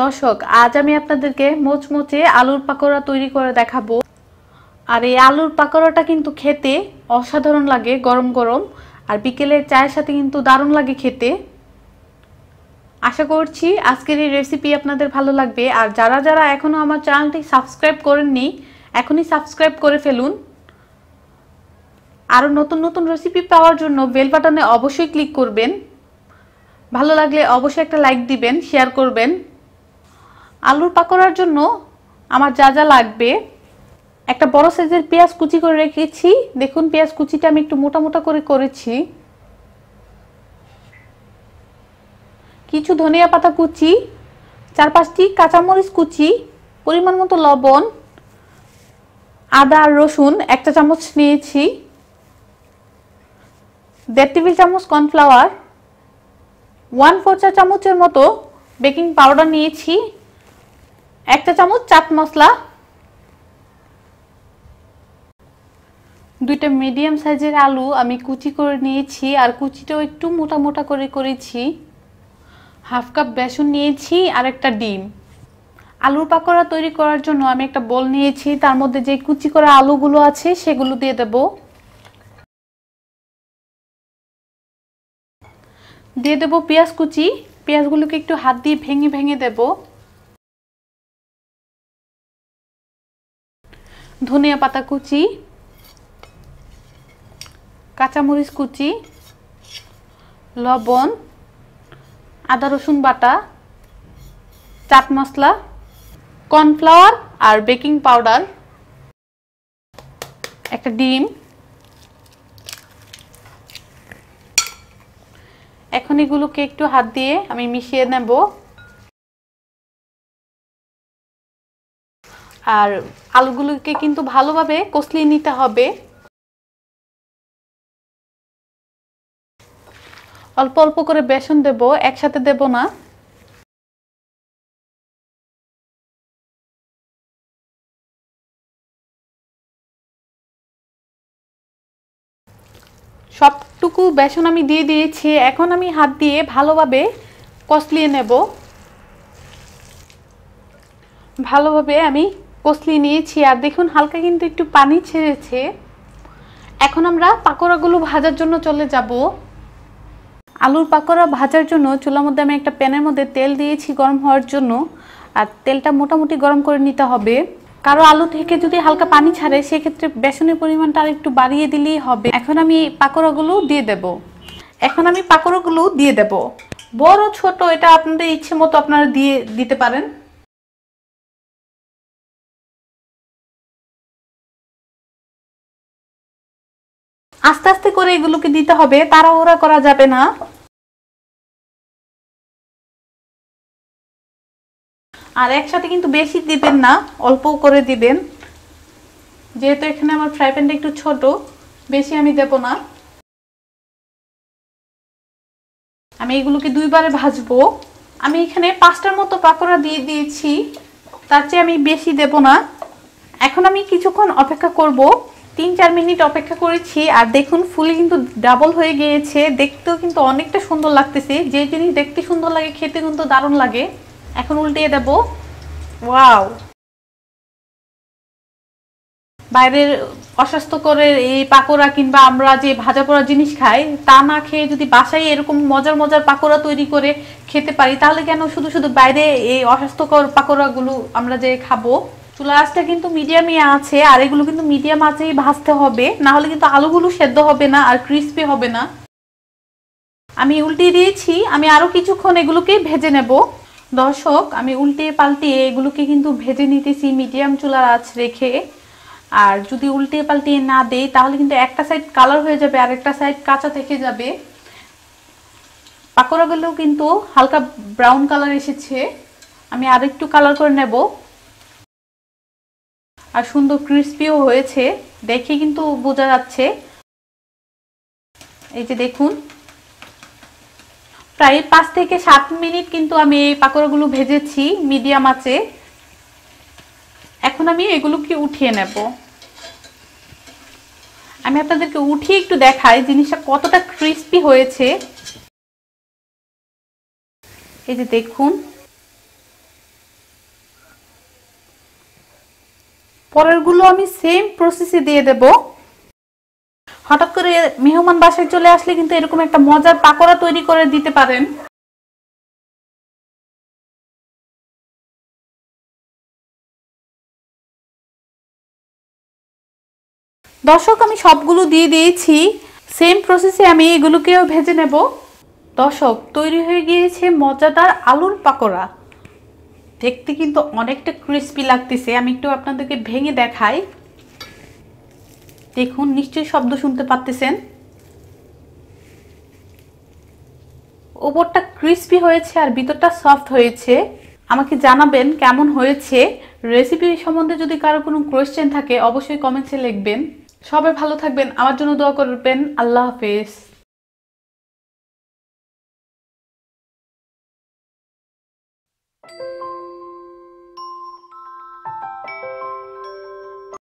দর্শক আজ আমি আপনাদেরকে মোচমোচে আলুর পাকোড়া তৈরি করে দেখাবো আর এই আলুর পাকোড়াটা কিন্তু খেতে অসাধারণ লাগে গরম গরম আর বিকেলের চায়ের সাথে কিন্তু দারুণ লাগে খেতে আশা করছি আজকের এই রেসিপি আপনাদের ভালো লাগবে আর যারা যারা এখনও আমার চ্যানেলটি সাবস্ক্রাইব করেননি এখনই সাবস্ক্রাইব করে ফেলুন আরও নতুন নতুন রেসিপি পাওয়ার জন্য বেল বাটনে অবশ্যই ক্লিক করবেন ভালো লাগলে অবশ্যই একটা লাইক দিবেন শেয়ার করবেন আলুর পাকোড়ার জন্য আমার যা যা লাগবে একটা বড় সাইজের পেঁয়াজ কুচি করে রেখেছি দেখুন পেঁয়াজ কুচিটা আমি একটু মোটা মোটা করে করেছি কিছু ধনিয়া পাতা কুচি চার পাঁচটি কাঁচামরিচ কুচি পরিমাণ মতো লবণ আদা আর রসুন একটা চামচ নিয়েছি দেড় টেবিল চামচ কর্নফ্লাওয়ার ওয়ান ফোর চা চামচের মতো বেকিং পাউডার নিয়েছি এক চা চামচ চাট মশলা দুইটা মিডিয়াম সাইজের আলু আমি কুচি করে নিয়েছি আর কুচিটাও একটু মোটা মোটা করে করেছি হাফ কাপ বেসন নিয়েছি আর একটা ডিম আলুর পাকোড়া তৈরি করার জন্য আমি একটা বোল নিয়েছি তার মধ্যে যে কুচি করা আলুগুলো আছে সেগুলো দিয়ে দেবো দিয়ে দেবো পেঁয়াজ কুচি পেঁয়াজগুলোকে একটু হাত দিয়ে ভেঙে ভেঙে দেব ধনিয়া পাতা কুচি কাঁচামরিচ কুচি লবণ আদা রসুন বাটা চাট মশলা কর্নফ্লাওয়ার আর বেকিং পাউডার একটা ডিম গাঁথনিগুলোকে একটু হাত দিয়ে আমি মিশিয়ে নেব আর আলুগুলোকে কিন্তু ভালোভাবে কষলিয়ে নিতে হবে অল্প অল্প করে বেসন দেব একসাথে দেব না সব সবটুকু বেসন আমি দিয়ে দিয়েছি এখন আমি হাত দিয়ে ভালোভাবে কসলিয়ে নেব ভালোভাবে আমি কসলিয়ে নিয়েছি আর দেখুন হালকা কিন্তু একটু পানি ছেড়েছে এখন আমরা পাকোড়াগুলো ভাজার জন্য চলে যাব আলুর পাকোড়া ভাজার জন্য চুলার মধ্যে আমি একটা প্যানের মধ্যে তেল দিয়েছি গরম হওয়ার জন্য আর তেলটা মোটামুটি গরম করে নিতে হবে কারো আলু থেকে যদি হালকা পানি ছাড়ে সেক্ষেত্রে বেসনের পরিমাণটা আর একটু বাড়িয়ে দিলেই হবে এখন আমি পাকোড়াগুলো দিয়ে দেব এখন আমি পাকোড়াগুলো দিয়ে দেব বড় ছোট এটা আপনাদের ইচ্ছে মতো আপনারা দিয়ে দিতে পারেন আস্তে আস্তে করে এগুলোকে দিতে হবে তারা ওরা করা যাবে না আর একসাথে কিন্তু বেশি দিবেন না অল্প করে দিবেন যেহেতু এখানে আমার ফ্রাই প্যানটা একটু ছোট বেশি আমি দেব না আমি এগুলোকে দুইবারে ভাজবো আমি এখানে পাঁচটার মতো পাকোড়া দিয়ে দিয়েছি তার চেয়ে আমি বেশি দেব না এখন আমি কিছুক্ষণ অপেক্ষা করব তিন চার মিনিট অপেক্ষা করেছি আর দেখুন ফুল কিন্তু ডাবল হয়ে গিয়েছে দেখতেও কিন্তু অনেকটা সুন্দর লাগতেছে যে জিনিস দেখতে সুন্দর লাগে খেতে কিন্তু দারুণ লাগে এখন উল্টিয়ে দেব ওয়াও বাইরের অস্বাস্থ্যকরের এই পাকোড়া কিংবা আমরা যে ভাজা পড়া জিনিস খাই তা না খেয়ে যদি বাসায় এরকম মজার মজার পাকোড়া তৈরি করে খেতে পারি তাহলে কেন শুধু শুধু বাইরে এই অস্বাস্থ্যকর পাকোড়াগুলো আমরা যে খাবো চুলা আঁচটা কিন্তু মিডিয়ামে আছে আর এগুলো কিন্তু মিডিয়াম আছেই ভাজতে হবে না হলে কিন্তু আলুগুলো সেদ্ধ হবে না আর ক্রিস্পি হবে না আমি উল্টিয়ে দিয়েছি আমি আরও কিছুক্ষণ এগুলোকে ভেজে নেবো দর্শক আমি উল্টে পাল্টে এগুলোকে কিন্তু ভেজে নিতেছি মিডিয়াম চুলার আঁচ রেখে আর যদি উল্টে পাল্টিয়ে না দেই তাহলে কিন্তু একটা সাইড কালার হয়ে যাবে আর একটা সাইড কাঁচা থেকে যাবে পাকোড়াগুলো কিন্তু হালকা ব্রাউন কালার এসেছে আমি আর একটু কালার করে নেব আর সুন্দর ক্রিস্পিও হয়েছে দেখে কিন্তু বোঝা যাচ্ছে এই যে দেখুন প্রায় পাঁচ থেকে সাত মিনিট কিন্তু আমি এই পাকোড়াগুলো ভেজেছি মিডিয়াম আছে এখন আমি এগুলোকে উঠিয়ে নেব আমি আপনাদেরকে উঠিয়ে একটু দেখাই জিনিসটা কতটা ক্রিস্পি হয়েছে এই যে দেখুন পরের গুলো আমি সেম প্রসেসে দিয়ে দেবো হঠাৎ করে মেহমান বাসায় চলে আসলে কিন্তু এরকম একটা মজার পাকোড়া তৈরি করে দিতে পারেন দর্শক আমি সবগুলো দিয়ে দিয়েছি সেম প্রসেসে আমি এগুলোকেও ভেজে নেব দর্শক তৈরি হয়ে গিয়েছে মজাদার আলুর পাকোড়া দেখতে কিন্তু অনেকটা ক্রিস্পি লাগতেছে আমি একটু আপনাদেরকে ভেঙে দেখাই দেখুন নিশ্চয়ই শব্দ শুনতে পারতেছেন ওপরটা ক্রিস্পি হয়েছে আর ভিতরটা সফট হয়েছে আমাকে জানাবেন কেমন হয়েছে রেসিপি সম্বন্ধে যদি কারো কোনো কোয়েশ্চেন থাকে অবশ্যই কমেন্টসে লিখবেন সবাই ভালো থাকবেন আমার জন্য দোয়া করবেন আল্লাহ হাফেজ